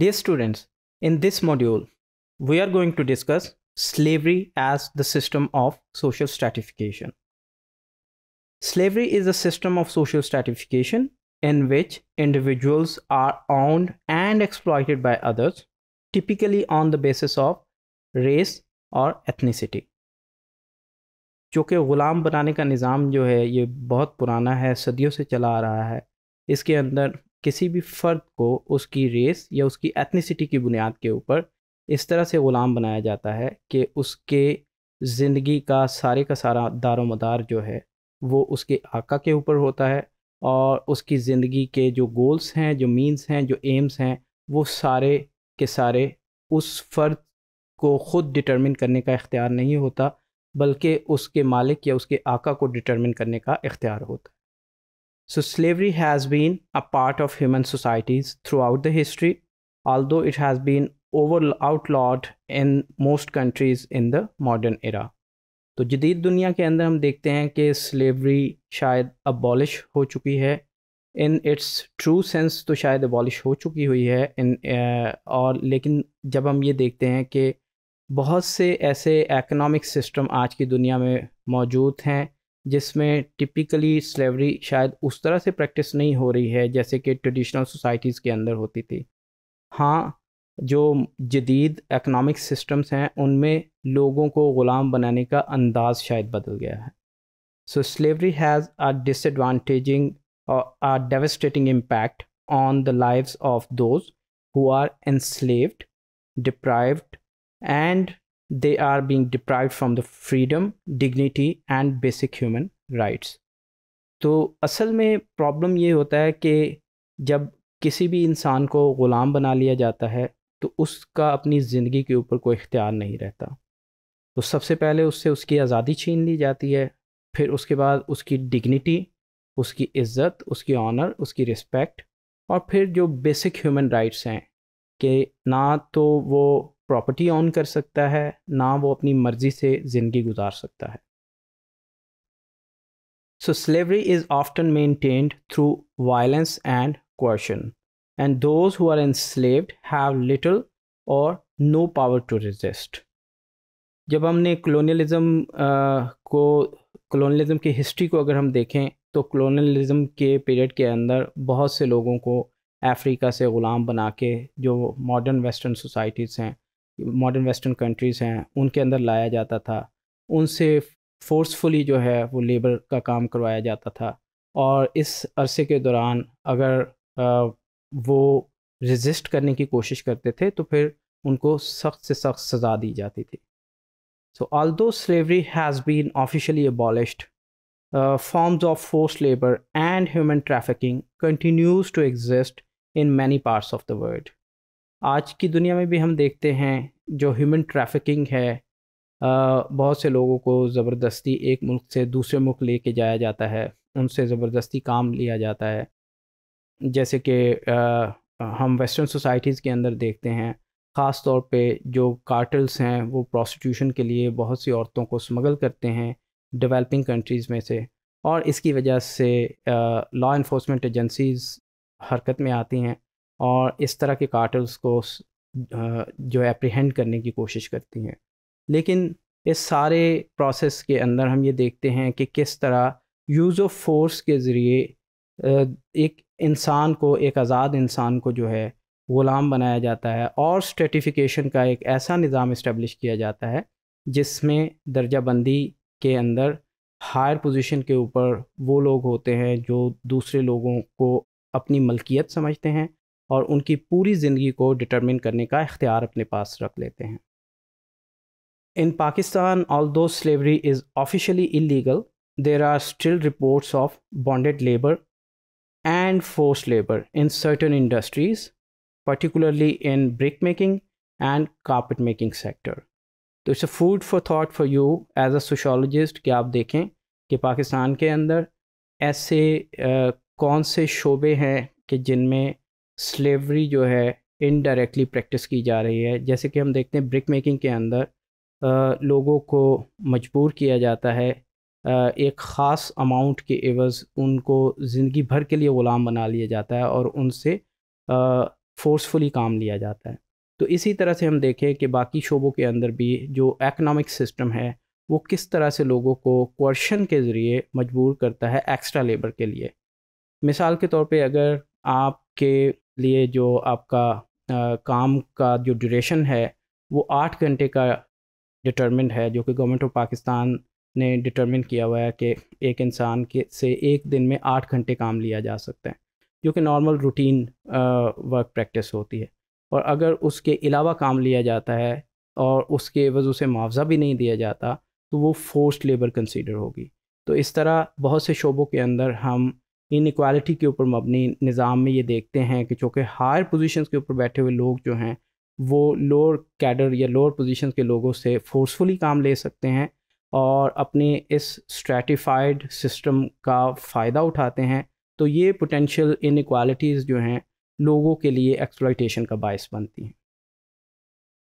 Dear students, in this module, we are going to discuss slavery as the system of social stratification. Slavery is a system of social stratification in which individuals are owned and exploited by others, typically on the basis of race और ethnicity चूँकि ग़ुलाम बनाने का निज़ाम जो है ये बहुत पुराना है सदियों से चला आ रहा है इसके अंदर किसी भी फ़र्द को उसकी रेस या उसकी एथनीसिटी की बुनियाद के ऊपर इस तरह से ग़ुलाम बनाया जाता है कि उसके ज़िंदगी का सारे का सारा मदार जो है वो उसके आका के ऊपर होता है और उसकी ज़िंदगी के जो गोल्स हैं जो मीन्स हैं जो एम्स हैं वो सारे के सारे उस फ़र्द को ख़ुद डिटर्मिन करने का इख्तियार नहीं होता बल्कि उसके मालिक या उसके आका को डिटर्मिन करने का इख्तियार होता है So, slavery has been a part of human societies throughout the history, although it has been over outlawed in most countries in the modern era. तो जदीद दुनिया के अंदर हम देखते हैं कि स्लेवरी शायद अबॉलिश हो चुकी है इन इट्स ट्रू सेंस तो शायद अबॉलिश हो चुकी हुई है इन और लेकिन जब हम ये देखते हैं कि बहुत से ऐसे इकोनॉमिक सिस्टम आज की दुनिया में मौजूद हैं जिसमें टिपिकली स्लेवरी शायद उस तरह से प्रैक्टिस नहीं हो रही है जैसे कि ट्रेडिशनल सोसाइटीज़ के अंदर होती थी हाँ जो जदीद एकनॉमिक सिस्टम्स हैं उनमें लोगों को ग़ुलाम बनाने का अंदाज़ शायद बदल गया है so slavery has a disadvantaging और a devastating impact on the lives of those who are enslaved deprived and they are being deprived from the freedom dignity and basic human rights तो असल में प्रॉब्लम ये होता है कि जब किसी भी इंसान को ग़ुलाम बना लिया जाता है तो उसका अपनी ज़िंदगी के ऊपर कोई इख्तियार नहीं रहता तो सबसे पहले उससे उसकी आज़ादी छीन ली जाती है फिर उसके बाद उसकी डिग्निटी उसकी इज़्ज़त उसकी ऑनर उसकी रिस्पेक्ट और फिर जो बेसिक ह्यूमन राइट्स हैं कि ना तो वो प्रॉपर्टी ऑन कर सकता है ना वो अपनी मर्जी से ज़िंदगी गुजार सकता है so slavery is often maintained through violence and question and those who are enslaved have little or no power to resist जब हमने कलोनियलिज्म को कलोनियलिज्म की हिस्ट्री को अगर हम देखें तो कलोनियलिज्म के पीरियड के अंदर बहुत से लोगों को अफ्रीका से ग़ुलाम बना के जो मॉडर्न वेस्टर्न सोसाइटीज़ हैं मॉडर्न वेस्टर्न कंट्रीज़ हैं उनके अंदर लाया जाता था उनसे फोर्सफुली जो है वो लेबर का काम करवाया जाता था और इस अरसे के दौरान अगर आ, वो रजिस्ट करने की कोशिश करते थे तो फिर उनको सख्त से सख्त सज़ा दी जाती थी so although slavery has been officially abolished forms of force labour and human trafficking continues to exist in many parts of the world आज की दुनिया में भी हम देखते हैं जो ह्यूमन ट्रैफिकिंग है बहुत से लोगों को ज़बरदस्ती एक मुल्क से दूसरे मुल्क लेके जाया जाता है उनसे ज़बरदस्ती काम लिया जाता है जैसे कि हम वेस्टर्न सोसाइटीज़ के अंदर देखते हैं ख़ास तौर पे जो कार्टल्स हैं वो प्रोस्टिट्यूशन के लिए बहुत सी औरतों को स्मगल करते हैं डेवलपिंग कंट्रीज़ में से और इसकी वजह से लॉ इन्फोर्समेंट एजेंसीज़ हरकत में आती हैं और इस तरह के कार्टल्स को जो एप्रीहेंड करने की कोशिश करती हैं लेकिन इस सारे प्रोसेस के अंदर हम ये देखते हैं कि किस तरह यूज़ ऑफ फोर्स के ज़रिए एक इंसान को एक आज़ाद इंसान को जो है ग़ुलाम बनाया जाता है और स्ट्रेटिफिकेशन का एक ऐसा निज़ाम इस्टेब्लिश किया जाता है जिसमें दर्जा बंदी के अंदर हायर पोजीशन के ऊपर वो लोग होते हैं जो दूसरे लोगों को अपनी मलकियत समझते हैं और उनकी पूरी ज़िंदगी को डिटरमिन करने का इख्तियार अपने पास रख लेते हैं in Pakistan although slavery is officially illegal there are still reports of bonded labour and force labour in certain industries particularly in brick making and carpet making sector तो it's a food for thought for you as a sociologist कि आप देखें कि पाकिस्तान के अंदर ऐसे आ, कौन से शोबे हैं कि जिनमें स्लेवरी जो है इनडायरेक्टली प्रैक्टिस की जा रही है जैसे कि हम देखते हैं ब्रिक मेकिंग के अंदर आ, लोगों को मजबूर किया जाता है आ, एक ख़ास अमाउंट के एवज़ उनको ज़िंदगी भर के लिए ग़ुलाम बना लिया जाता है और उनसे फोर्सफुली काम लिया जाता है तो इसी तरह से हम देखें कि बाकी शोबों के अंदर भी जो एकनॉमिक सिस्टम है वो किस तरह से लोगों को क्वर्शन के ज़रिए मजबूर करता है एक्स्ट्रा लेबर के लिए मिसाल के तौर पे अगर आपके लिए जो आपका आ, काम का जो ड्यूरेशन है वो आठ घंटे का डिटर्मिन है जो कि गवर्नमेंट ऑफ पाकिस्तान ने डिटर्मिन किया हुआ है कि एक इंसान के से एक दिन में आठ घंटे काम लिया जा सकता है जो कि नॉर्मल रूटीन वर्क प्रैक्टिस होती है और अगर उसके अलावा काम लिया जाता है और उसके एवज उसे मुआवजा भी नहीं दिया जाता तो वो फोर्स लेबर कंसीडर होगी तो इस तरह बहुत से शोबों के अंदर हम इन इक्वालिटी के ऊपर मबनी निज़ाम में ये देखते हैं कि चूँकि हायर पोजीशंस के ऊपर बैठे हुए लोग जो हैं वो लोअर कैडर या लोअर पोजीशंस के लोगों से फोर्सफुली काम ले सकते हैं और अपने इस स्ट्रेटिफाइड सिस्टम का फ़ायदा उठाते हैं तो ये पोटेंशियल इनक्वालिटीज़ जो हैं लोगों के लिए एक्सप्लाइटेशन का बायस बनती हैं